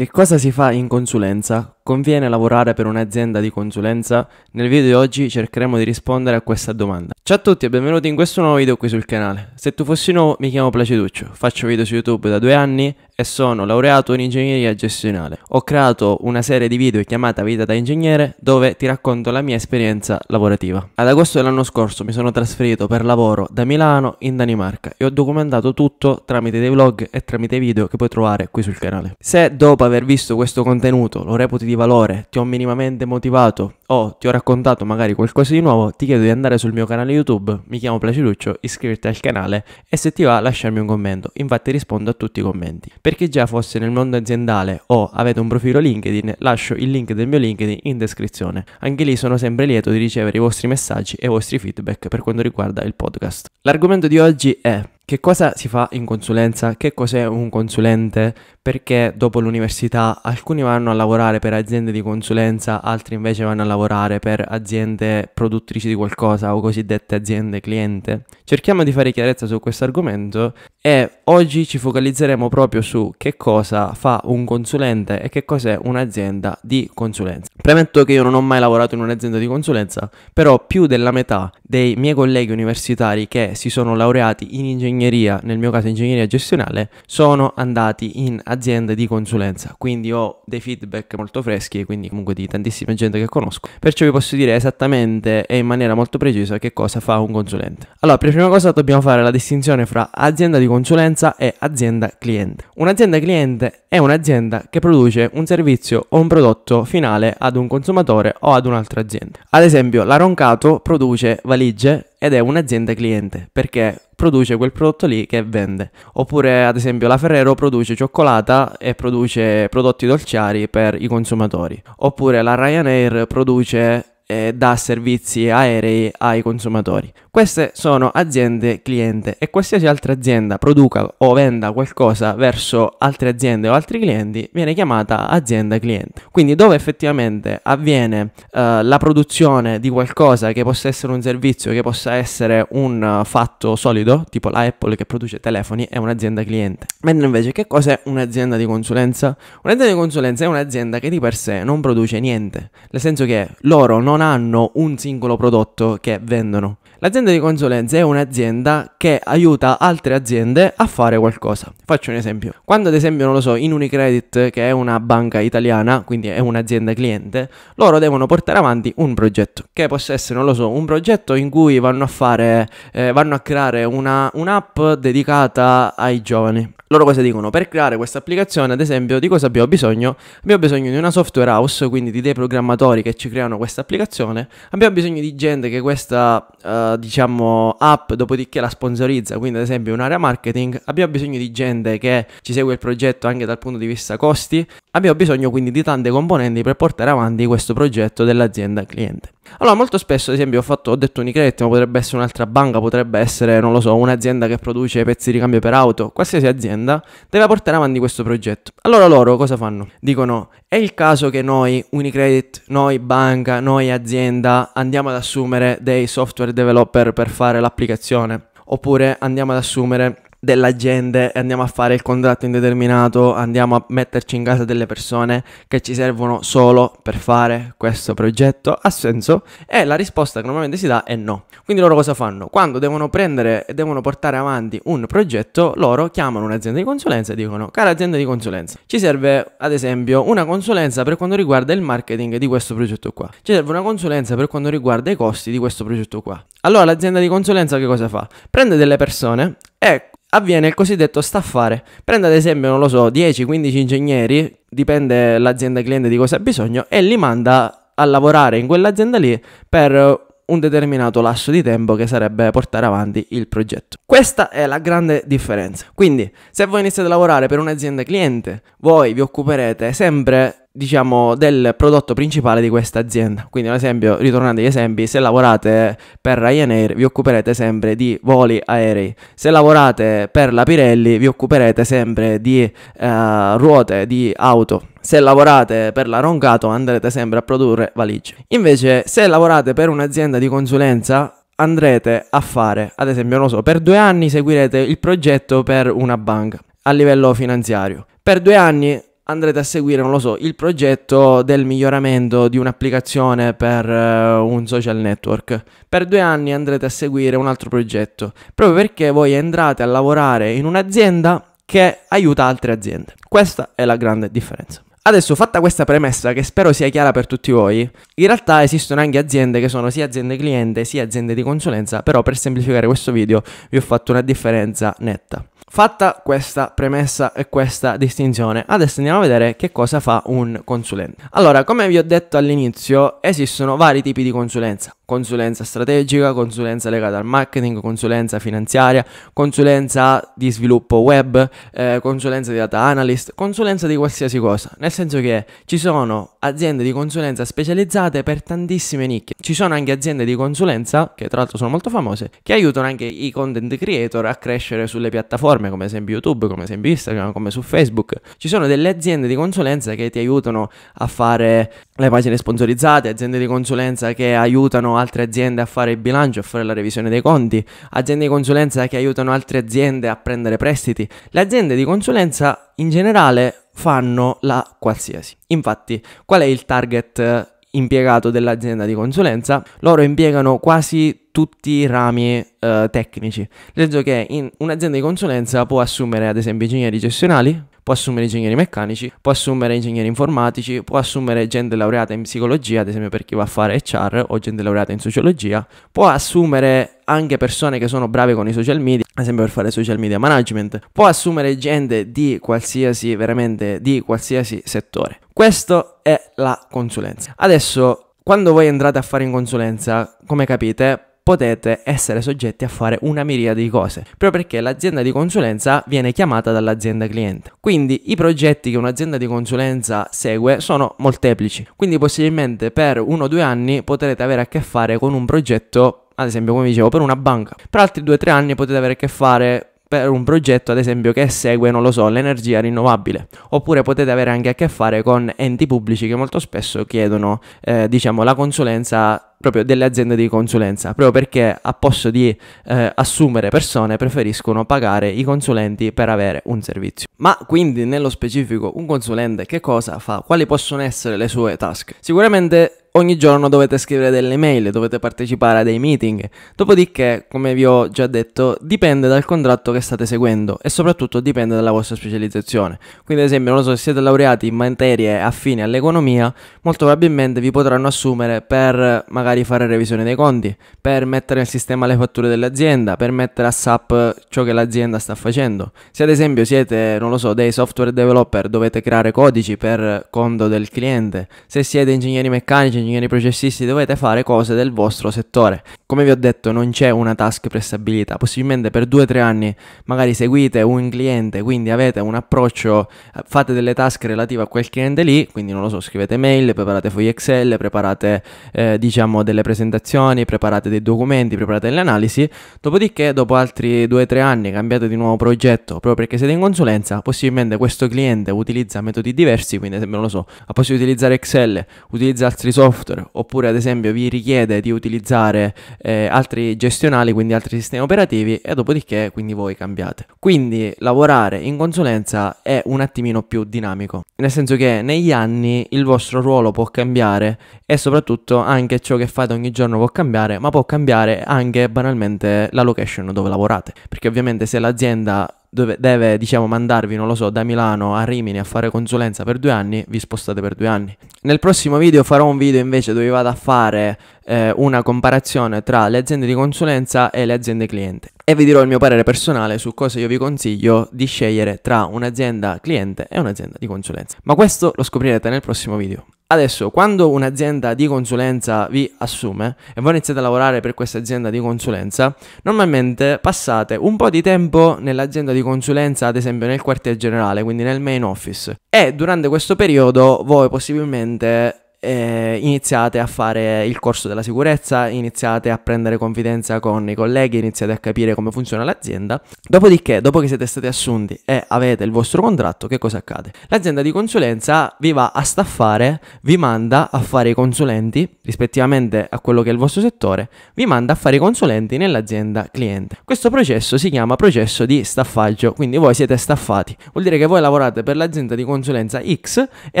Che cosa si fa in consulenza? Conviene lavorare per un'azienda di consulenza? Nel video di oggi cercheremo di rispondere a questa domanda. Ciao a tutti e benvenuti in questo nuovo video qui sul canale. Se tu fossi nuovo mi chiamo Placiduccio, faccio video su YouTube da due anni e sono laureato in ingegneria gestionale. Ho creato una serie di video chiamata Vita da ingegnere dove ti racconto la mia esperienza lavorativa. Ad agosto dell'anno scorso mi sono trasferito per lavoro da Milano in Danimarca e ho documentato tutto tramite dei vlog e tramite video che puoi trovare qui sul canale. Se dopo aver visto questo contenuto lo reputi di valore, ti ho minimamente motivato o ti ho raccontato magari qualcosa di nuovo, ti chiedo di andare sul mio canale YouTube, mi chiamo Placiduccio, iscriverti al canale e se ti va lasciarmi un commento, infatti rispondo a tutti i commenti. Per chi già fosse nel mondo aziendale o avete un profilo LinkedIn, lascio il link del mio LinkedIn in descrizione. Anche lì sono sempre lieto di ricevere i vostri messaggi e i vostri feedback per quanto riguarda il podcast. L'argomento di oggi è che cosa si fa in consulenza, che cos'è un consulente, perché dopo l'università alcuni vanno a lavorare per aziende di consulenza, altri invece vanno a lavorare per aziende produttrici di qualcosa o cosiddette aziende cliente. Cerchiamo di fare chiarezza su questo argomento e oggi ci focalizzeremo proprio su che cosa fa un consulente e che cos'è un'azienda di consulenza. Premetto che io non ho mai lavorato in un'azienda di consulenza, però più della metà dei miei colleghi universitari che si sono laureati in ingegneria, nel mio caso ingegneria gestionale, sono andati in aziende aziende di consulenza, quindi ho dei feedback molto freschi, quindi comunque di tantissima gente che conosco. Perciò vi posso dire esattamente e in maniera molto precisa che cosa fa un consulente. Allora, per prima cosa dobbiamo fare la distinzione fra azienda di consulenza e azienda cliente. Un'azienda cliente è un'azienda che produce un servizio o un prodotto finale ad un consumatore o ad un'altra azienda. Ad esempio, la Roncato produce valigie ed è un'azienda cliente perché produce quel prodotto lì che vende. Oppure ad esempio la Ferrero produce cioccolata e produce prodotti dolciari per i consumatori. Oppure la Ryanair produce eh, dà servizi aerei ai consumatori. Queste sono aziende cliente e qualsiasi altra azienda produca o venda qualcosa verso altre aziende o altri clienti viene chiamata azienda cliente. Quindi dove effettivamente avviene eh, la produzione di qualcosa che possa essere un servizio, che possa essere un uh, fatto solido, tipo la Apple che produce telefoni, è un'azienda cliente. Mentre invece che cos'è un'azienda di consulenza? Un'azienda di consulenza è un'azienda che di per sé non produce niente, nel senso che loro non non hanno un singolo prodotto che vendono. L'azienda di consulenza è un'azienda che aiuta altre aziende a fare qualcosa. Faccio un esempio. Quando ad esempio, non lo so, in Unicredit, che è una banca italiana, quindi è un'azienda cliente, loro devono portare avanti un progetto, che possa essere, non lo so, un progetto in cui vanno a fare, eh, vanno a creare una, un'app dedicata ai giovani. Loro cosa dicono? Per creare questa applicazione, ad esempio, di cosa abbiamo bisogno? Abbiamo bisogno di una software house, quindi di dei programmatori che ci creano questa applicazione. Abbiamo bisogno di gente che questa, uh, diciamo, app dopodiché la sponsorizza, quindi ad esempio un'area marketing. Abbiamo bisogno di gente che ci segue il progetto anche dal punto di vista costi. Abbiamo bisogno quindi di tante componenti per portare avanti questo progetto dell'azienda cliente. Allora, molto spesso, ad esempio, ho, fatto, ho detto Unicredit, ma potrebbe essere un'altra banca, potrebbe essere, non lo so, un'azienda che produce pezzi di cambio per auto, qualsiasi azienda deve portare avanti questo progetto. Allora loro cosa fanno? Dicono, è il caso che noi, Unicredit, noi banca, noi azienda, andiamo ad assumere dei software developer per fare l'applicazione? Oppure andiamo ad assumere della e andiamo a fare il contratto indeterminato, andiamo a metterci in casa delle persone che ci servono solo per fare questo progetto? Ha senso? E la risposta che normalmente si dà è no. Quindi loro cosa fanno? Quando devono prendere e devono portare avanti un progetto, loro chiamano un'azienda di consulenza e dicono, cara azienda di consulenza, ci serve ad esempio una consulenza per quanto riguarda il marketing di questo progetto qua, ci serve una consulenza per quanto riguarda i costi di questo progetto qua. Allora l'azienda di consulenza che cosa fa? Prende delle persone e avviene il cosiddetto staffare. Prende ad esempio, non lo so, 10-15 ingegneri, dipende l'azienda cliente di cosa ha bisogno, e li manda a lavorare in quell'azienda lì per un determinato lasso di tempo che sarebbe portare avanti il progetto. Questa è la grande differenza. Quindi, se voi iniziate a lavorare per un'azienda cliente, voi vi occuperete sempre diciamo, del prodotto principale di questa azienda. Quindi, ad esempio, ritornando agli esempi, se lavorate per Ryanair vi occuperete sempre di voli aerei, se lavorate per la Pirelli vi occuperete sempre di eh, ruote, di auto. Se lavorate per la Roncato andrete sempre a produrre valigie. Invece, se lavorate per un'azienda di consulenza, andrete a fare, ad esempio, non so, per due anni seguirete il progetto per una banca a livello finanziario. Per due anni andrete a seguire, non lo so, il progetto del miglioramento di un'applicazione per uh, un social network. Per due anni andrete a seguire un altro progetto, proprio perché voi entrate a lavorare in un'azienda che aiuta altre aziende. Questa è la grande differenza. Adesso, fatta questa premessa, che spero sia chiara per tutti voi, in realtà esistono anche aziende che sono sia aziende cliente sia aziende di consulenza, però per semplificare questo video vi ho fatto una differenza netta. Fatta questa premessa e questa distinzione, adesso andiamo a vedere che cosa fa un consulente. Allora, come vi ho detto all'inizio, esistono vari tipi di consulenza. Consulenza strategica, consulenza legata al marketing, consulenza finanziaria, consulenza di sviluppo web, eh, consulenza di data analyst, consulenza di qualsiasi cosa. Nel senso che ci sono aziende di consulenza specializzate per tantissime nicchie. Ci sono anche aziende di consulenza, che tra l'altro sono molto famose, che aiutano anche i content creator a crescere sulle piattaforme, come esempio YouTube, come esempio Instagram, come su Facebook. Ci sono delle aziende di consulenza che ti aiutano a fare le pagine sponsorizzate, aziende di consulenza che aiutano altre aziende a fare il bilancio, a fare la revisione dei conti, aziende di consulenza che aiutano altre aziende a prendere prestiti. Le aziende di consulenza in generale fanno la qualsiasi. Infatti, qual è il target eh, impiegato dell'azienda di consulenza? Loro impiegano quasi tutti i rami eh, tecnici, nel senso che un'azienda di consulenza può assumere ad esempio ingegneri gestionali, può assumere ingegneri meccanici, può assumere ingegneri informatici, può assumere gente laureata in psicologia, ad esempio per chi va a fare HR o gente laureata in sociologia, può assumere anche persone che sono brave con i social media, ad esempio per fare social media management, può assumere gente di qualsiasi, veramente di qualsiasi settore. Questa è la consulenza. Adesso, quando voi entrate a fare in consulenza, come capite, potete essere soggetti a fare una miriade di cose, proprio perché l'azienda di consulenza viene chiamata dall'azienda cliente. Quindi i progetti che un'azienda di consulenza segue sono molteplici, quindi possibilmente per uno o due anni potrete avere a che fare con un progetto ad esempio come dicevo per una banca. Per altri 2-3 anni potete avere a che fare per un progetto ad esempio che segue, non lo so, l'energia rinnovabile. Oppure potete avere anche a che fare con enti pubblici che molto spesso chiedono eh, diciamo la consulenza proprio delle aziende di consulenza, proprio perché a posto di eh, assumere persone preferiscono pagare i consulenti per avere un servizio. Ma quindi nello specifico un consulente che cosa fa? Quali possono essere le sue task? Sicuramente ogni giorno dovete scrivere delle mail, dovete partecipare a dei meeting. Dopodiché, come vi ho già detto, dipende dal contratto che state seguendo e soprattutto dipende dalla vostra specializzazione. Quindi, ad esempio, non lo so se siete laureati in materie affini all'economia, molto probabilmente vi potranno assumere per magari magari fare revisione dei conti, per mettere nel sistema le fatture dell'azienda, per mettere a SAP ciò che l'azienda sta facendo. Se ad esempio siete, non lo so, dei software developer, dovete creare codici per conto del cliente. Se siete ingegneri meccanici, ingegneri processisti, dovete fare cose del vostro settore. Come vi ho detto, non c'è una task prestabilita. Possibilmente per 2-3 anni magari seguite un cliente, quindi avete un approccio, fate delle task relative a quel cliente lì, quindi non lo so, scrivete mail, preparate fogli Excel, preparate eh, diciamo facciamo delle presentazioni, preparate dei documenti, preparate delle analisi, dopodiché dopo altri 2-3 anni cambiate di nuovo progetto proprio perché siete in consulenza, possibilmente questo cliente utilizza metodi diversi, quindi ad esempio non lo so, ha possibilità di utilizzare Excel, utilizza altri software, oppure ad esempio vi richiede di utilizzare eh, altri gestionali, quindi altri sistemi operativi e dopodiché quindi voi cambiate. Quindi lavorare in consulenza è un attimino più dinamico, nel senso che negli anni il vostro ruolo può cambiare e soprattutto anche ciò che fate ogni giorno può cambiare, ma può cambiare anche banalmente la location dove lavorate. Perché ovviamente se l'azienda dove deve, diciamo, mandarvi, non lo so, da Milano a Rimini a fare consulenza per due anni, vi spostate per due anni. Nel prossimo video farò un video invece dove vado a fare eh, una comparazione tra le aziende di consulenza e le aziende cliente e vi dirò il mio parere personale su cosa io vi consiglio di scegliere tra un'azienda cliente e un'azienda di consulenza. Ma questo lo scoprirete nel prossimo video. Adesso, quando un'azienda di consulenza vi assume e voi iniziate a lavorare per questa azienda di consulenza, normalmente passate un po' di tempo nell'azienda di consulenza, ad esempio nel quartier generale, quindi nel main office, e durante questo periodo voi possibilmente eh, iniziate a fare il corso della sicurezza, iniziate a prendere confidenza con i colleghi, iniziate a capire come funziona l'azienda. Dopodiché, dopo che siete stati assunti e avete il vostro contratto, che cosa accade? L'azienda di consulenza vi va a staffare, vi manda a fare i consulenti, rispettivamente a quello che è il vostro settore, vi manda a fare i consulenti nell'azienda cliente. Questo processo si chiama processo di staffaggio, quindi voi siete staffati. Vuol dire che voi lavorate per l'azienda di consulenza X e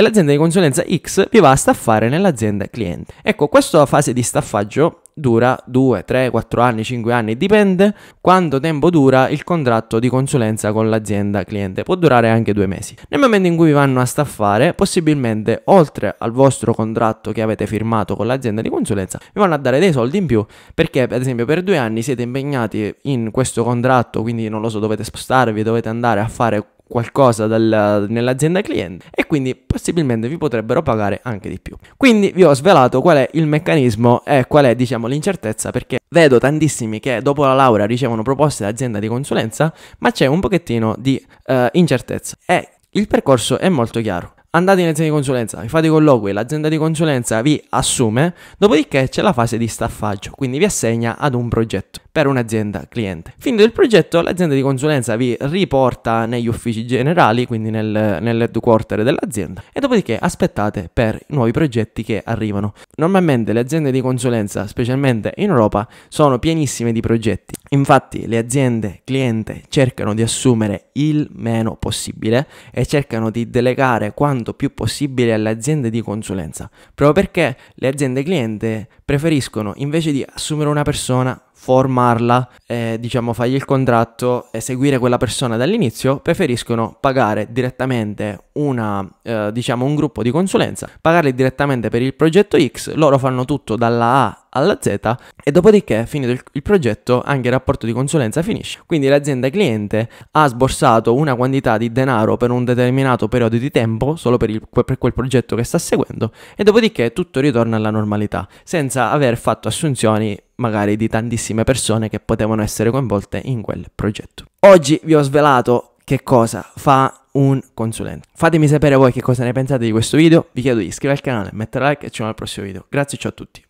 l'azienda di consulenza X vi va a staffare fare nell'azienda cliente. Ecco, questa fase di staffaggio dura 2, 3, 4 anni, 5 anni, dipende quanto tempo dura il contratto di consulenza con l'azienda cliente, può durare anche due mesi. Nel momento in cui vi vanno a staffare, possibilmente oltre al vostro contratto che avete firmato con l'azienda di consulenza, vi vanno a dare dei soldi in più perché ad esempio per due anni siete impegnati in questo contratto, quindi non lo so, dovete spostarvi, dovete andare a fare qualcosa dal, nell'azienda cliente e quindi possibilmente vi potrebbero pagare anche di più. Quindi vi ho svelato qual è il meccanismo e qual è diciamo l'incertezza perché vedo tantissimi che dopo la laurea ricevono proposte da azienda di consulenza ma c'è un pochettino di uh, incertezza e il percorso è molto chiaro andate in azienda di consulenza, vi fate i colloqui, l'azienda di consulenza vi assume, dopodiché c'è la fase di staffaggio, quindi vi assegna ad un progetto per un'azienda cliente. Finito il progetto, l'azienda di consulenza vi riporta negli uffici generali, quindi nel, nell'headquarter dell'azienda, e dopodiché aspettate per nuovi progetti che arrivano. Normalmente le aziende di consulenza, specialmente in Europa, sono pienissime di progetti. Infatti le aziende cliente cercano di assumere il meno possibile e cercano di delegare quanto più possibile alle aziende di consulenza, proprio perché le aziende cliente preferiscono invece di assumere una persona formarla, eh, diciamo fargli il contratto e seguire quella persona dall'inizio, preferiscono pagare direttamente una, eh, diciamo un gruppo di consulenza, pagarli direttamente per il progetto X, loro fanno tutto dalla A alla Z e dopodiché, finito il, il progetto, anche il rapporto di consulenza finisce. Quindi l'azienda cliente ha sborsato una quantità di denaro per un determinato periodo di tempo, solo per, il, per quel progetto che sta seguendo, e dopodiché tutto ritorna alla normalità, senza aver fatto assunzioni magari di tantissime persone che potevano essere coinvolte in quel progetto. Oggi vi ho svelato che cosa fa un consulente. Fatemi sapere voi che cosa ne pensate di questo video, vi chiedo di iscrivervi al canale, mettere like e ci vediamo al prossimo video. Grazie, ciao a tutti.